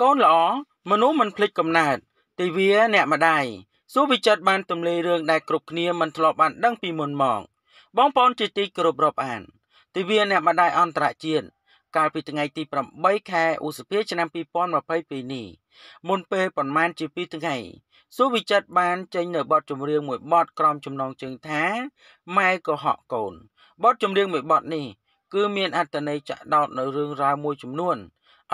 កូនល្អមនុស្សមិនភ្លេចកំណើតទេវាអ្នកម្ដាយសួរវិចិត្របានទម្លាយរឿងដែលគ្រប់គ្នាមិនធ្លាប់បាន ដឹងពីមុនមកបងប្អូនជាទីគោរពរាប់អានទេវាអ្នកម្ដាយអន្តរជាតិកាលពីថ្ងៃទី8ខែឧសភាឆ្នាំ2022នេះមុនពេលប្រមាណជា2ថ្ងៃសួរវិចិត្របានចេញនៅបទចម្រៀងមួយបទក្រំចំណងជើងថាម៉ែក៏ហក់កូនបទចម្រៀងមួយបទនេះគឺ មានអត្ថន័យចាក់ដោតនៅរឿងរ៉ាវមួយចំនួន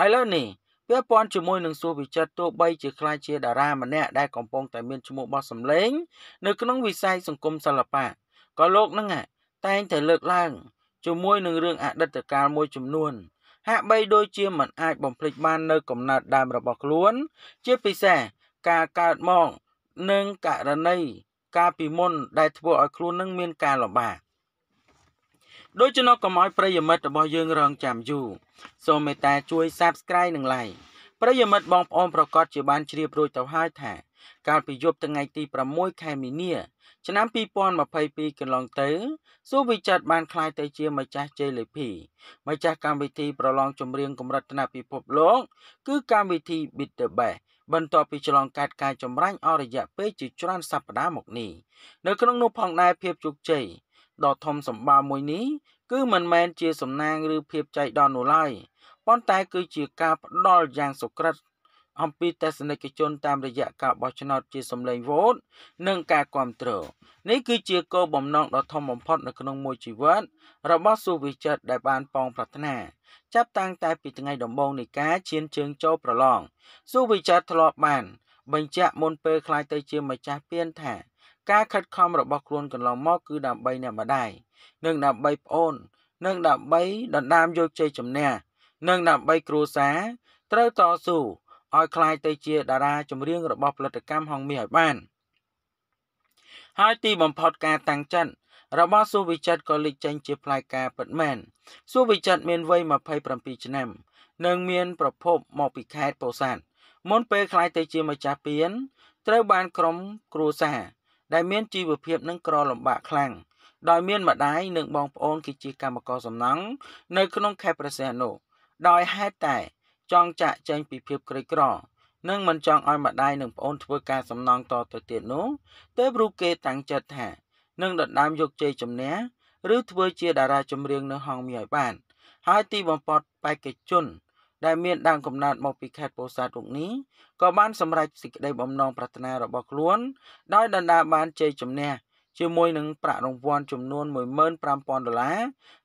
ឥឡូវនេះពាក់ព័ន្ធជាមួយនឹងសួរវិចិត្រទោះបីជាខ្លាចជាតារាម្នាក់ដែលកំពុងតែមានឈ្មោះបោះសម្លេង នៅក្នុងវិស័យសង្គមសិល្បៈក៏លោកនឹងតែងតែលើកឡើងជាមួយនឹងរឿងអតីតកាលមួយចំនួន ហាក់បីដូចជាមិនអាច បំភ្លេចបាន នៅកំណើតដើមរបស់ខ្លួន ជាពិសេសការកើតមកនិងករណីកាលពីមុនដែលធ្វើឲ្យខ្លួននឹងមានការលំបាកដូច្នោះកុំឲ្យប្រិយមិត្តរបស់យើងរងចាំយូរសូមមេត្តាជួយ Subscribe និង Like ប្រិយមិត្តបងប្អូនប្រកាសជាបានជ្រាបរួចទៅហើយថាកាលពីយប់ថ្ងៃទី6ខែមីនា ឆ្នាំ2022កន្លងទៅសួរវិចិត្របានคล้ายទៅជាម្ចាស់ជ័យលេភីម្ចាស់កម្មវិធីប្រឡងចម្រៀងកម្រិតថ្នាក់ពិភពលោកគឺកម្មវិធី Beat the Best បន្ទាប់ពីឆ្លងកាត់ការចម្រាញ់អររយៈពេលជាច្រើនសប្តាហ៍មកនេះនៅក្នុងនោះផងដែរភាពជោគជ័យដ៏ធំសម្បើមមួយនេះគឺមិនមែនជាសំណាងឬភាពចៃដន្យនោះឡើយប៉ុន្តែគឺជាការផ្ដល់យ៉ាងសុក្រិតអំពីទស្សនិកជនតាមរយៈការបោះឆ្នោតជាសម្លេងវោតនិងការគ្រប់គ្រងនេះគឺជាគោលបំណងដ៏ធំបំផុតនៅក្នុងមួយជីវិតរបស់សុវិចិត្រដែលបានប៉ងប្រាថ្នាចាប់តាំងតែពីថ្ងៃដំបូងនៃការឈានជើងចូលប្រឡងសុវិចិត្រធ្លាប់បានបញ្ជាក់មុនពេលខ្លាចទៅជាម្ចាស់ពានថាការខិតខំរបស់ខ្លួនកន្លងមកគឺដើម្បីអ្នកម្ដាយនិងដើម្បីប្អូន និងដើម្បីដណ្ដើមយកជ័យជំនះនិងដើម្បីគ្រួសារត្រូវតស៊ូឲ្យคล้ายទៅជាតារាចម្រៀងរបស់ផលិតកម្មហងមាសឲ្យបានហើយទីបំផុតការតាំងចិត្តរបស់សុវិចិត្រក៏លេចចេញជាផ្លែការពិតមែនសុវិចិត្រមានវ័យ27ឆ្នាំនិងមានប្រភពមកពីខេត្តពោធិ៍សាត់មុនពេលคล้ายទៅជាម្ចាស់ពានត្រូវបានក្រុមគ្រួសារដែលមានជីវភាពនឹងក្រលំបាកខ្លាំងដោយមានម្ដាយនិងបងប្អូនគឺជាកម្មករសំណង់នៅក្នុងខេត្តព្រះសីហនុដោយហេតុតែចង់ចាក់ចែងពីភាពក្រីក្រនិងមិនចង់ឲ្យម្ដាយនិងប្អូនធ្វើការសំណងតទៅទៀតនោះទើបរូបគេតាំងចិត្តថានឹងដណ្ដើមយកជ័យជំនះឬធ្វើជាតារាចម្រៀងនៅហងមីឲ្យបានហើយទីបំផុតបេក្ខជន ដែលមានដើមកំណើតមកពីខេត្តពោធិ៍សាត់រូបនេះក៏បានសម្រេចសេចក្តីបំណងប្រាថ្នារបស់ខ្លួន ដោយដណ្ដើមបានជ័យជំនះជាមួយនឹងប្រាក់រង្វាន់ចំនួន15000ដុល្លារ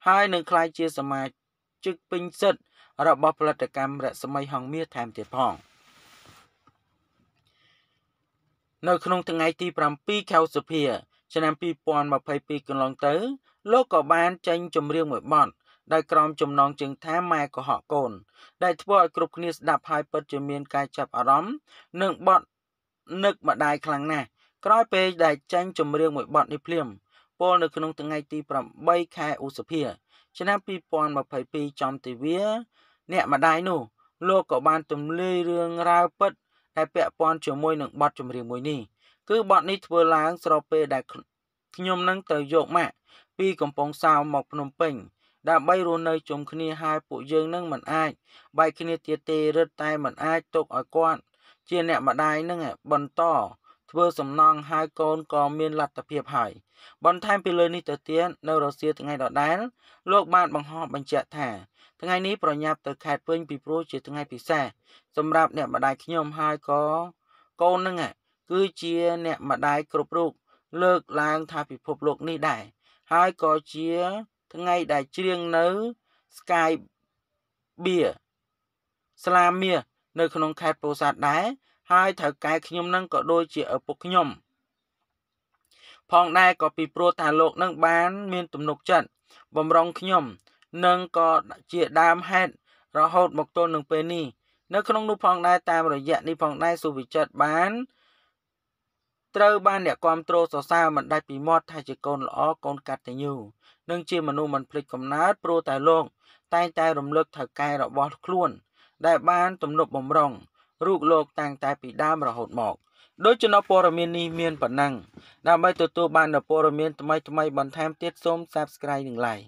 ហើយនឹងក្លាយជាសមាជិកជឹកពេញសិទ្ធិរបស់ផលិតកម្មរស្មីហង មាសថែមទៀតផងនៅក្នុងថ្ងៃទី7ខែសុភា ឆ្នាំ2022កន្លងទៅលោកក៏បាន ចេញចម្រៀងមួយបទដែលក្រមចំណងជើងថាម៉ែកុហកកូនដែលធ្វើឲ្យគ្រប់គ្នាស្ដាប់ហើយពិតជាមាន ការចាប់អារម្មណ៍និងបត់នឹកម្ដាយខ្លាំងណាស់ក្រោយពេលដែលចាញ់ចម្រៀងមួយបទនេះភ្លាមពលនៅក្នុងថ្ងៃទី8ខែឧសភាឆ្នាំ2022ចំទិវា អ្នកម្ដាយនោះលោកក៏បានទម្លាយរឿងរ៉ាវពិតដែលពាក់ព័ន្ធជាមួយនឹងបទចម្រៀងមួយនេះគឺបទនេះធ្វើឡើងស្របពេលដែលខ្ញុំនឹងទៅយកម៉ាក់ពីកំពង់សោមមកភ្នំពេញដើម្បីរស់នៅជុំគ្នាហើយពួកយើងនឹងមិនអាចបែកគ្នាទៀតទេរឹតតែមិនអាចទុកឲ្យគាត់ជាអ្នកម្ដាយនឹងបន្តធ្វើសំណង់ហើយកូនក៏មានលទ្ធភាពហើយបន្ថែមពីលើនេះទៅទៀតនៅរសៀលថ្ងៃដដែលលោកបានបង្ហោះបញ្ជាក់ថាថ្ងៃនេះប្រញាប់ទៅខេត្តពេញពីព្រោះជាថ្ងៃពិសេសសម្រាប់អ្នកម្ដាយខ្ញុំហើយក៏កូននឹងគឺជាអ្នកម្ដាយគ្រប់រូបលើកឡើងថាពិភពលោកនេះដែរហើយក៏ជាថ្ងៃដែលច្រៀងនៅ Sky Beer ស្លាមៀនៅ ក្នុងខេត្តពោធិ៍សាត់ដែរហើយថៅកែខ្ញុំនឹងក៏ដូចជាឪពុកខ្ញុំផងដែរក៏ពីព្រោះថាលោកនឹងបាន មានទំនុកចិត្តបំរុងខ្ញុំនឹងក៏ជាដើមហេតុរហូតមកទល់នឹងពេលនេះនៅក្នុង នោះផងដែរតាមរយៈនេះផងដែរសុវិចិត្របានត្រូវបានអ្នកគ្រប់គ្រងសរសើរមិនដាច់ពីមាត់ថាជាកូនល្អកូនកតញ្ញូនិងជាមនុស្សមិនភ្លេចកំណើតព្រោះតែលោកតែងតែ រំលឹកថៅកែរបស់ខ្លួន ដែល បានទំនប់បំរុងរូបលោកតាំងតែពីដើមរហូតមកដោយចំណព័រមាននេះមានប៉ុណ្ណឹងដើម្បីទទួលបាននូវព័រមានថ្មីថ្មី បន្ថែមទៀតសូម Subscribe និង Like